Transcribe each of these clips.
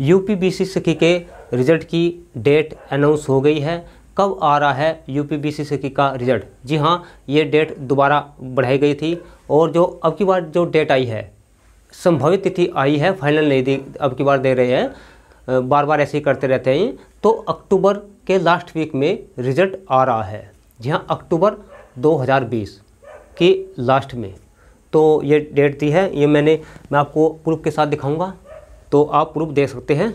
uPVC सखी के result की डेट अनाउंस हो गई है कब आ रहा है यूपीबीसी सखी का रिजल्ट जी हाँ ये डेट दोबारा बढ़ाई गई थी और जो अब की बार जो डेट आई है संभावित तिथि आई है फाइनल नहीं दी अब की बार दे रहे हैं बार बार ऐसे ही करते रहते हैं तो अक्टूबर के लास्ट वीक में रिजल्ट आ रहा है जी हाँ अक्टूबर 2020 के लास्ट में तो ये डेट दी है ये मैंने मैं आपको प्रूफ के साथ दिखाऊंगा तो आप प्रूफ देख सकते हैं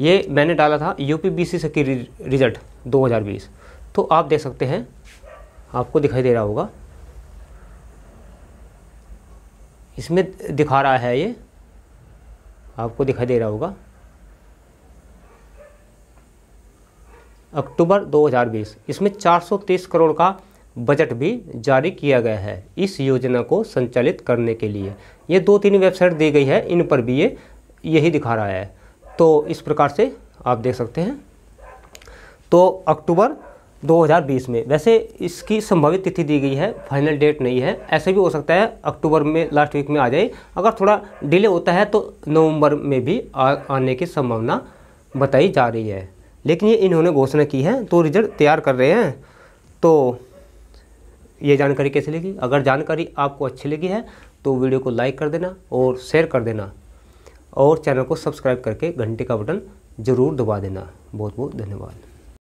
ये मैंने डाला था यू पी की रिज़ल्ट 2020 तो आप देख सकते हैं आपको दिखाई दे रहा होगा इसमें दिखा रहा है ये आपको दिखाई दे रहा होगा अक्टूबर 2020 इसमें 430 करोड़ का बजट भी जारी किया गया है इस योजना को संचालित करने के लिए ये दो तीन वेबसाइट दी गई है इन पर भी ये यही दिखा रहा है तो इस प्रकार से आप देख सकते हैं तो अक्टूबर 2020 में वैसे इसकी संभावित तिथि दी गई है फाइनल डेट नहीं है ऐसे भी हो सकता है अक्टूबर में लास्ट वीक में आ जाए अगर थोड़ा डिले होता है तो नवंबर में भी आ, आने की संभावना बताई जा रही है लेकिन ये इन्होंने घोषणा की है तो रिजल्ट तैयार कर रहे हैं तो ये जानकारी कैसे लगी अगर जानकारी आपको अच्छी लगी है तो वीडियो को लाइक कर देना और शेयर कर देना और चैनल को सब्सक्राइब करके घंटे का बटन ज़रूर दबा देना बहुत बहुत धन्यवाद